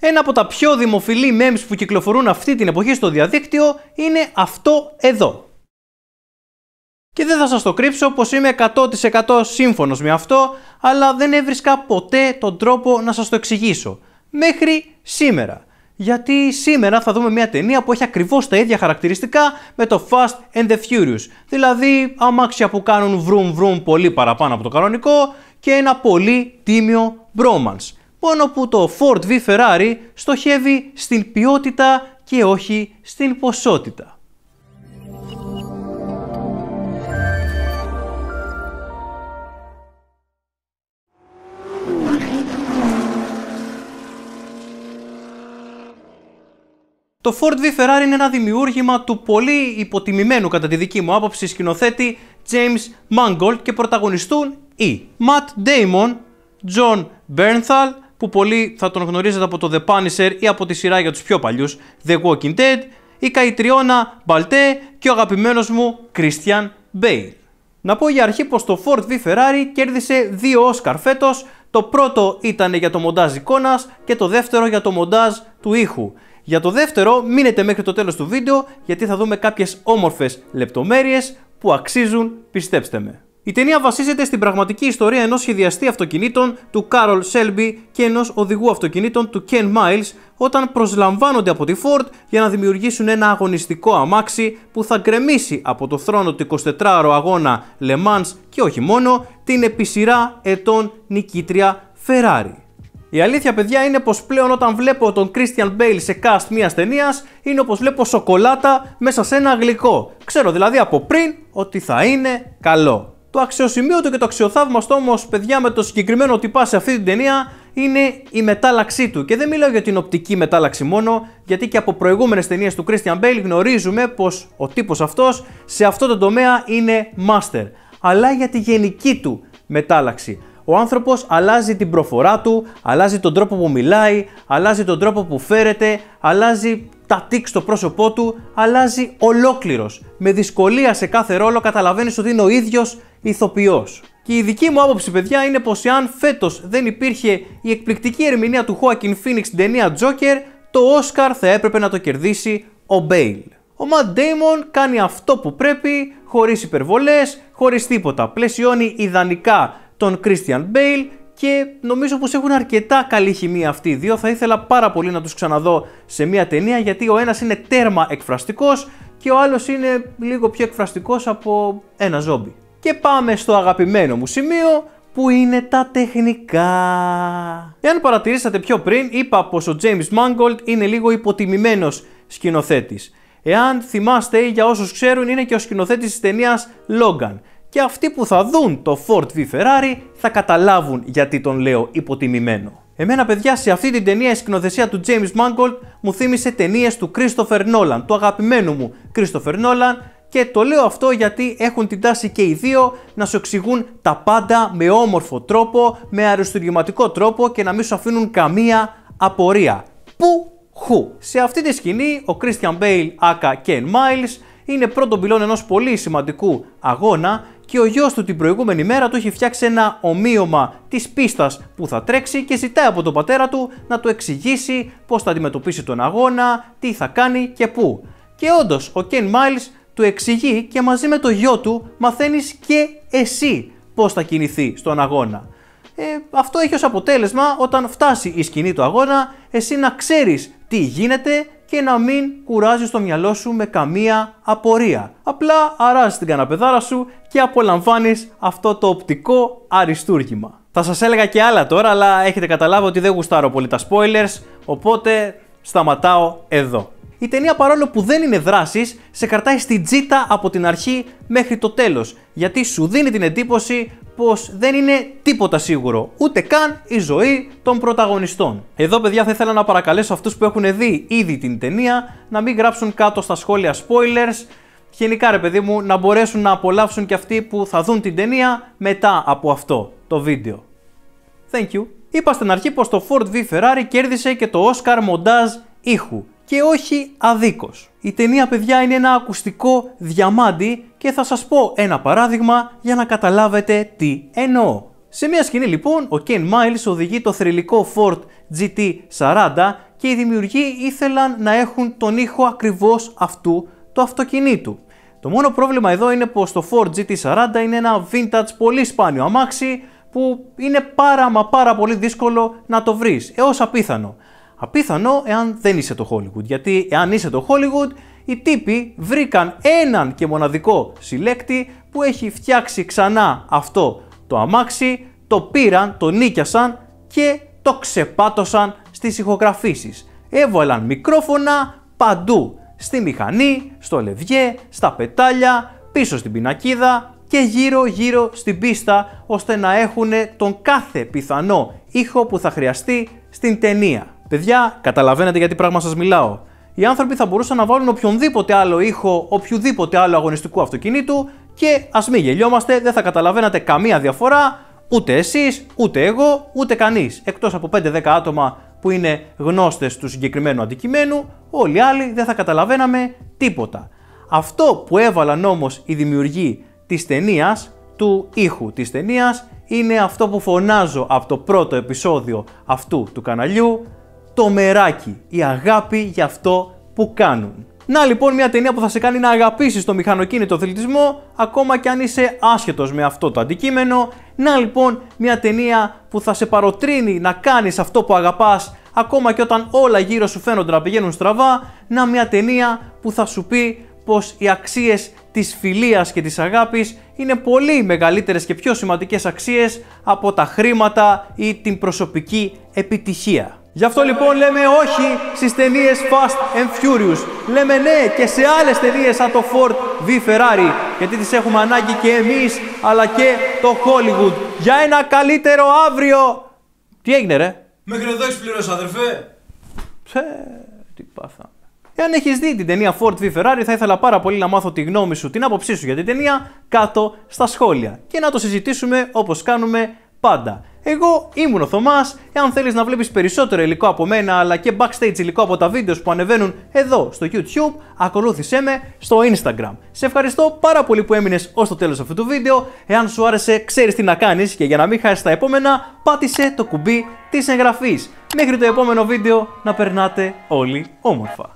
Ένα από τα πιο δημοφιλή memes που κυκλοφορούν αυτή την εποχή στο διαδίκτυο είναι αυτό εδώ. Και δεν θα σας το κρύψω πως είμαι 100% σύμφωνος με αυτό, αλλά δεν έβρισκα ποτέ τον τρόπο να σας το εξηγήσω. Μέχρι σήμερα. Γιατί σήμερα θα δούμε μια ταινία που έχει ακριβώς τα ίδια χαρακτηριστικά με το Fast and the Furious. Δηλαδή αμάξια που κάνουν βρουμ βρουμ πολύ παραπάνω από το κανονικό και ένα πολύ τίμιο bromance μόνο που το Ford V Ferrari στοχεύει στην ποιότητα και όχι στην ποσότητα. Το Ford V Ferrari είναι ένα δημιούργημα του πολύ υποτιμημένου κατά τη δική μου άποψη σκηνοθέτη James Mangold και πρωταγωνιστούν οι Matt Damon, John Bernthal, που πολλοί θα τον γνωρίζετε από το The Punisher ή από τη σειρά για τους πιο παλιούς The Walking Dead, η Καϊτριώνα Μπαλτέ και ο αγαπημένος μου Christian Bale. Να πω για αρχή πως το Ford V Ferrari κέρδισε δύο Oscar φέτος, το πρώτο ήταν για το μοντάζ εικόνας και το δεύτερο για το μοντάζ του ήχου. Για το δεύτερο μείνετε μέχρι το τέλος του βίντεο γιατί θα δούμε κάποιες όμορφες λεπτομέρειες που αξίζουν πιστέψτε με. Η ταινία βασίζεται στην πραγματική ιστορία ενός σχεδιαστή αυτοκινήτων του Κάρολ Σέλμπι και ενός οδηγού αυτοκινήτων του Ken Miles όταν προσλαμβάνονται από τη Ford για να δημιουργήσουν ένα αγωνιστικό αμάξι που θα γκρεμίσει από το θρόνο του 24 ωρο αγώνα Le Mans και όχι μόνο την επισηρά ετών νικήτρια Ferrari. Η αλήθεια, παιδιά, είναι πως πλέον όταν βλέπω τον Christian Bale σε cast μιας ταινίας, είναι όπως βλέπω σοκολάτα μέσα σε ένα γλυκό. Ξέρω δηλαδή από πριν ότι θα είναι καλό. Το αξιοσημείωτο και το αξιοθαύμαστο όμω, παιδιά, με το συγκεκριμένο τυπά σε αυτή την ταινία είναι η μετάλλαξή του. Και δεν μιλάω για την οπτική μετάλλαξη μόνο, γιατί και από προηγούμενες ταινίες του Christian Bale γνωρίζουμε πως ο τύπος αυτός σε αυτό το τομέα είναι master. Αλλά για τη γενική του μετάλλαξη. Ο άνθρωπος αλλάζει την προφορά του, αλλάζει τον τρόπο που μιλάει, αλλάζει τον τρόπο που φέρεται, αλλάζει τα τικ στο πρόσωπό του, αλλάζει ολόκληρος. Με δυσκολία σε κάθε ρόλο καταλαβαίνεις ότι είναι ο ίδιος ηθοποιός. Και η δική μου άποψη, παιδιά, είναι πως εάν φέτος δεν υπήρχε η εκπληκτική ερμηνεία του Χόακιν Φίνιξ στην ταινία Τζόκερ, το Όσκαρ θα έπρεπε να το κερδίσει ο Μπέιλ. Ο Ματ Ντέιμον κάνει αυτό που πρέπει, χωρίς υπερβολές, χωρίς τίποτα. Πλαισιώνει ιδανικά τον Κρίστιαν Μπέιλ και νομίζω πως έχουν αρκετά καλή χημεία αυτοί οι δύο. Θα ήθελα πάρα πολύ να τους ξαναδώ σε μια ταινία γιατί ο ένας είναι τέρμα εκφραστικός και ο άλλος είναι λίγο πιο εκφραστικός από ένα ζόμπι. Και πάμε στο αγαπημένο μου σημείο που είναι τα τεχνικά. Εάν παρατηρήσατε πιο πριν, είπα πως ο James Mangold είναι λίγο υποτιμημένος σκηνοθέτης. Εάν θυμάστε ή για όσους ξέρουν, είναι και ο σκηνοθέτης της ταινίας Logan και αυτοί που θα δουν το Ford V Ferrari θα καταλάβουν γιατί τον λέω υποτιμημένο. Εμένα παιδιά σε αυτή την ταινία η σκηνοθεσία του James Mangold μου θύμισε ταινίες του Christopher Nolan, του αγαπημένου μου Christopher Nolan και το λέω αυτό γιατί έχουν την τάση και οι δύο να σου εξηγούν τα πάντα με όμορφο τρόπο, με αριστουργηματικό τρόπο και να μην σου αφήνουν καμία απορία. Πού χου. Σε αυτή τη σκηνή ο Christian Bale, aka Ken Miles, είναι πρώτον πυλόν ενός πολύ σημαντικού αγώνα και ο γιος του την προηγούμενη μέρα του έχει φτιάξει ένα ομοίωμα της πίστας που θα τρέξει και ζητάει από τον πατέρα του να του εξηγήσει πώς θα αντιμετωπίσει τον αγώνα, τι θα κάνει και πού. Και όντως, ο Κέν Miles του εξηγεί και μαζί με το γιο του μαθαίνεις και εσύ πώς θα κινηθεί στον αγώνα. Ε, αυτό έχει ως αποτέλεσμα όταν φτάσει η σκηνή του αγώνα εσύ να ξέρεις τι γίνεται και να μην κουράζεις το μυαλό σου με καμία απορία. Απλά αράζεις την καναπεδάρα σου και απολαμβάνεις αυτό το οπτικό αριστούργημα. Θα σας έλεγα και άλλα τώρα, αλλά έχετε καταλάβει ότι δεν γουστάρω πολύ τα spoilers, οπότε σταματάω εδώ. Η ταινία παρόλο που δεν είναι δράσης, σε κρατάει στην τζίτα από την αρχή μέχρι το τέλος, γιατί σου δίνει την εντύπωση πως δεν είναι τίποτα σίγουρο, ούτε καν η ζωή των πρωταγωνιστών. Εδώ παιδιά θα ήθελα να παρακαλέσω αυτούς που έχουν δει ήδη την ταινία να μην γράψουν κάτω στα σχόλια spoilers, γενικά ρε παιδί μου να μπορέσουν να απολαύσουν και αυτοί που θα δουν την ταινία μετά από αυτό το βίντεο. Thank you. Είπα στην αρχή πως το Ford V Ferrari κέρδισε και το Oscar Μοντάζ ήχου και όχι αδίκως. Η ταινία παιδιά είναι ένα ακουστικό διαμάντι και θα σας πω ένα παράδειγμα για να καταλάβετε τι εννοώ. Σε μια σκηνή λοιπόν ο Ken Miles οδηγεί το θρηλυκό Ford GT40 και οι δημιουργοί ήθελαν να έχουν τον ήχο ακριβώς αυτού του αυτοκινήτου. Το μόνο πρόβλημα εδώ είναι πως το Ford GT40 είναι ένα vintage πολύ σπάνιο αμάξι που είναι πάρα μα πάρα πολύ δύσκολο να το βρεις, έως απίθανο. Απίθανο εάν δεν είσαι το Hollywood, γιατί εάν είσαι το Hollywood, οι τύποι βρήκαν έναν και μοναδικό συλλέκτη που έχει φτιάξει ξανά αυτό το αμάξι, το πήραν, το νίκιασαν και το ξεπάτωσαν στις ηχογραφήσεις. Έβαλαν μικρόφωνα παντού, στη μηχανή, στο λευγέ, στα πετάλια, πίσω στην πινακίδα και γύρω γύρω στην πίστα ώστε να έχουν τον κάθε πιθανό ήχο που θα χρειαστεί στην ταινία. Παιδιά, καταλαβαίνετε γιατί πράγμα σας μιλάω. Οι άνθρωποι θα μπορούσαν να βάλουν οποιονδήποτε άλλο ήχο οποιοδήποτε άλλο αγωνιστικού αυτοκινήτου και ας μην γελιόμαστε, δεν θα καταλαβαίνατε καμία διαφορά ούτε εσείς, ούτε εγώ, ούτε κανείς. Εκτός από 5-10 άτομα που είναι γνώστες του συγκεκριμένου αντικειμένου, όλοι οι άλλοι δεν θα καταλαβαίναμε τίποτα. Αυτό που έβαλαν όμως οι δημιουργοί της ταινίας, του ήχου της ταινίας, είναι αυτό που φωνάζω από το πρώτο επεισόδιο αυτού του καναλιού το μεράκι, η αγάπη για αυτό που κάνουν. Να λοιπόν μια ταινία που θα σε κάνει να αγαπήσεις το μηχανοκίνητο αθλητισμό ακόμα και αν είσαι άσχετος με αυτό το αντικείμενο. Να λοιπόν μια ταινία που θα σε παροτρύνει να κάνεις αυτό που αγαπάς ακόμα και όταν όλα γύρω σου φαίνονται να πηγαίνουν στραβά. Να μια ταινία που θα σου πει πως οι αξίες της φιλίας και της αγάπης είναι πολύ μεγαλύτερες και πιο σημαντικές αξίες από τα χρήματα ή την προσωπική επιτυχία. Γι' αυτό λοιπόν λέμε όχι στις ταινίες Fast and Furious. Λέμε ναι και σε άλλες ταινίες σαν το Ford v Ferrari, γιατί τις έχουμε ανάγκη και εμείς, αλλά και το Hollywood. Για ένα καλύτερο αύριο! Τι έγινε ρε? Μέχρι εδώ έχεις πληρώσει αδερφέ. τι πάθαμε. Εάν έχεις δει την ταινία Ford v Ferrari, θα ήθελα πάρα πολύ να μάθω τη γνώμη σου, την άποψή σου για την ταινία κάτω στα σχόλια και να το συζητήσουμε όπως κάνουμε πάντα. Εγώ ήμουν ο Θωμάς. Εάν θέλεις να βλέπεις περισσότερο υλικό από μένα αλλά και backstage υλικό από τα βίντεος που ανεβαίνουν εδώ στο YouTube, ακολούθησέ με στο Instagram. Σε ευχαριστώ πάρα πολύ που έμεινες ως το τέλος αυτού του βίντεο. Εάν σου άρεσε, ξέρεις τι να κάνεις και για να μην χάσεις τα επόμενα, πάτησε το κουμπί της εγγραφής. Μέχρι το επόμενο βίντεο να περνάτε όλοι όμορφα.